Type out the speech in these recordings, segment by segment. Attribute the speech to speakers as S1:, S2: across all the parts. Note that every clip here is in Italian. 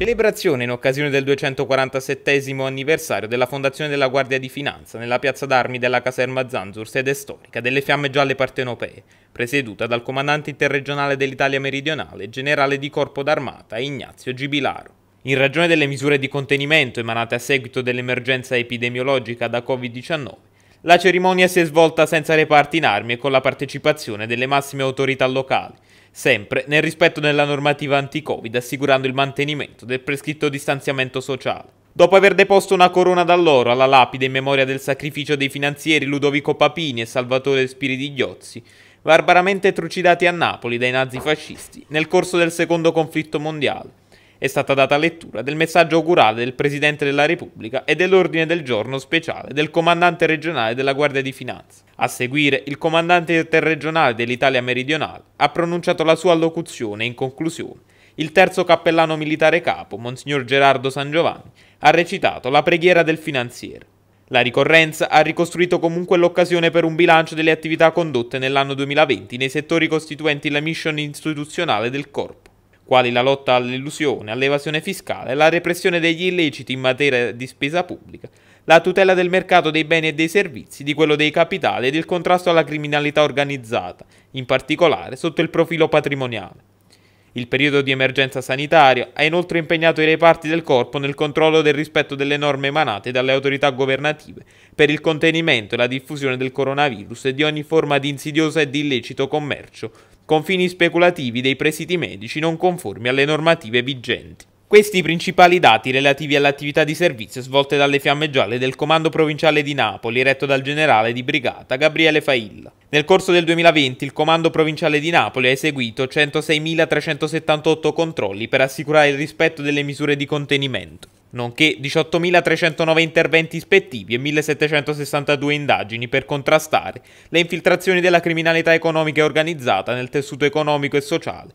S1: Celebrazione in occasione del 247 anniversario della fondazione della Guardia di Finanza nella piazza d'armi della caserma Zanzur, sede storica delle Fiamme Gialle Partenopee, presieduta dal comandante interregionale dell'Italia meridionale, generale di corpo d'armata Ignazio Gibilaro. In ragione delle misure di contenimento emanate a seguito dell'emergenza epidemiologica da Covid-19, la cerimonia si è svolta senza reparti in armi e con la partecipazione delle massime autorità locali, sempre nel rispetto della normativa anti-Covid, assicurando il mantenimento del prescritto distanziamento sociale. Dopo aver deposto una corona d'alloro alla lapide in memoria del sacrificio dei finanzieri Ludovico Papini e Salvatore Spiriti Ghiozzi, barbaramente trucidati a Napoli dai nazifascisti nel corso del secondo conflitto mondiale, è stata data lettura del messaggio augurale del Presidente della Repubblica e dell'ordine del giorno speciale del comandante regionale della Guardia di Finanza. A seguire, il comandante interregionale dell'Italia meridionale ha pronunciato la sua allocuzione in conclusione. Il terzo cappellano militare capo, Monsignor Gerardo San Giovanni, ha recitato la preghiera del finanziere. La ricorrenza ha ricostruito comunque l'occasione per un bilancio delle attività condotte nell'anno 2020 nei settori costituenti la mission istituzionale del corpo quali la lotta all'illusione, all'evasione fiscale, la repressione degli illeciti in materia di spesa pubblica, la tutela del mercato dei beni e dei servizi, di quello dei capitali ed il contrasto alla criminalità organizzata, in particolare sotto il profilo patrimoniale. Il periodo di emergenza sanitaria ha inoltre impegnato i reparti del corpo nel controllo del rispetto delle norme emanate dalle autorità governative per il contenimento e la diffusione del coronavirus e di ogni forma di insidioso ed illecito commercio, con fini speculativi dei presidi medici non conformi alle normative vigenti. Questi i principali dati relativi all'attività di servizio svolte dalle Fiamme Gialle del Comando Provinciale di Napoli, retto dal generale di brigata Gabriele Failla. Nel corso del 2020 il Comando Provinciale di Napoli ha eseguito 106.378 controlli per assicurare il rispetto delle misure di contenimento, nonché 18.309 interventi ispettivi e 1.762 indagini per contrastare le infiltrazioni della criminalità economica e organizzata nel tessuto economico e sociale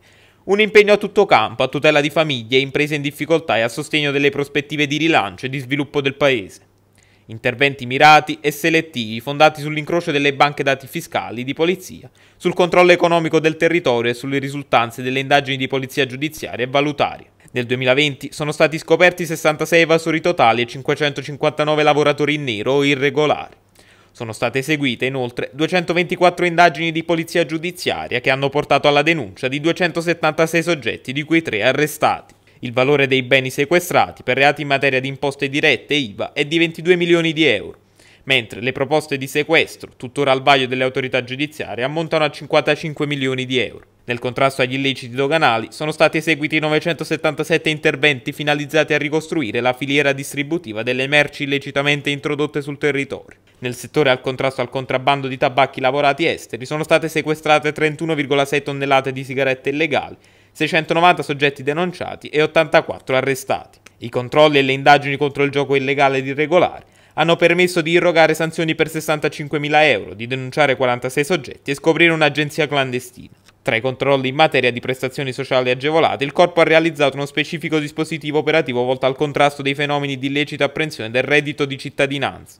S1: un impegno a tutto campo, a tutela di famiglie e imprese in difficoltà e a sostegno delle prospettive di rilancio e di sviluppo del Paese. Interventi mirati e selettivi fondati sull'incrocio delle banche dati fiscali di polizia, sul controllo economico del territorio e sulle risultanze delle indagini di polizia giudiziaria e valutaria. Nel 2020 sono stati scoperti 66 evasori totali e 559 lavoratori in nero o irregolari. Sono state eseguite inoltre 224 indagini di polizia giudiziaria che hanno portato alla denuncia di 276 soggetti, di cui 3 arrestati. Il valore dei beni sequestrati per reati in materia di imposte dirette e IVA è di 22 milioni di euro, mentre le proposte di sequestro, tuttora al vaglio delle autorità giudiziarie, ammontano a 55 milioni di euro. Nel contrasto agli illeciti doganali sono stati eseguiti 977 interventi finalizzati a ricostruire la filiera distributiva delle merci illecitamente introdotte sul territorio. Nel settore al contrasto al contrabbando di tabacchi lavorati esteri sono state sequestrate 31,6 tonnellate di sigarette illegali, 690 soggetti denunciati e 84 arrestati. I controlli e le indagini contro il gioco illegale ed irregolare hanno permesso di irrogare sanzioni per 65.000 euro, di denunciare 46 soggetti e scoprire un'agenzia clandestina. Tra i controlli in materia di prestazioni sociali agevolate, il Corpo ha realizzato uno specifico dispositivo operativo volto al contrasto dei fenomeni di illecita apprensione del reddito di cittadinanza.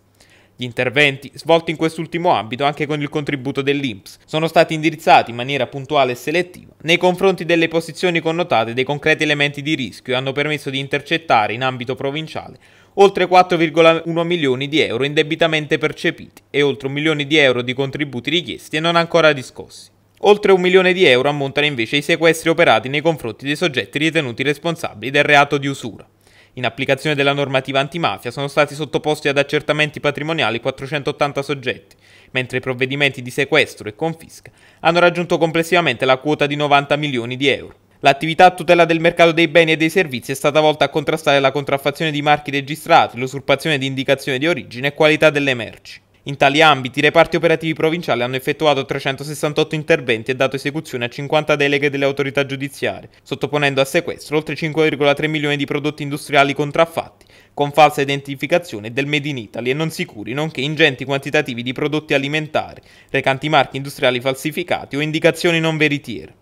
S1: Gli interventi, svolti in quest'ultimo ambito anche con il contributo dell'INPS, sono stati indirizzati in maniera puntuale e selettiva nei confronti delle posizioni connotate dei concreti elementi di rischio e hanno permesso di intercettare in ambito provinciale oltre 4,1 milioni di euro indebitamente percepiti e oltre un milione di euro di contributi richiesti e non ancora discossi. Oltre un milione di euro ammontano invece i sequestri operati nei confronti dei soggetti ritenuti responsabili del reato di usura. In applicazione della normativa antimafia sono stati sottoposti ad accertamenti patrimoniali 480 soggetti, mentre i provvedimenti di sequestro e confisca hanno raggiunto complessivamente la quota di 90 milioni di euro. L'attività a tutela del mercato dei beni e dei servizi è stata volta a contrastare la contraffazione di marchi registrati, l'usurpazione di indicazioni di origine e qualità delle merci. In tali ambiti i reparti operativi provinciali hanno effettuato 368 interventi e dato esecuzione a 50 deleghe delle autorità giudiziarie, sottoponendo a sequestro oltre 5,3 milioni di prodotti industriali contraffatti, con falsa identificazione del Made in Italy e non sicuri, nonché ingenti quantitativi di prodotti alimentari, recanti marchi industriali falsificati o indicazioni non veritiere.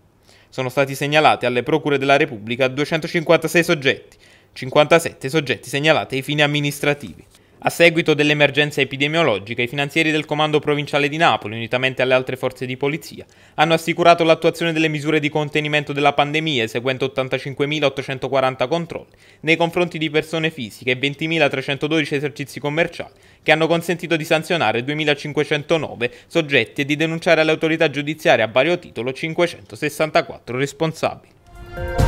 S1: Sono stati segnalati alle procure della Repubblica 256 soggetti, 57 soggetti segnalati ai fini amministrativi. A seguito dell'emergenza epidemiologica, i finanzieri del Comando Provinciale di Napoli, unitamente alle altre forze di polizia, hanno assicurato l'attuazione delle misure di contenimento della pandemia, eseguendo 85.840 controlli nei confronti di persone fisiche e 20.312 esercizi commerciali, che hanno consentito di sanzionare 2.509 soggetti e di denunciare alle autorità giudiziarie a vario titolo 564 responsabili.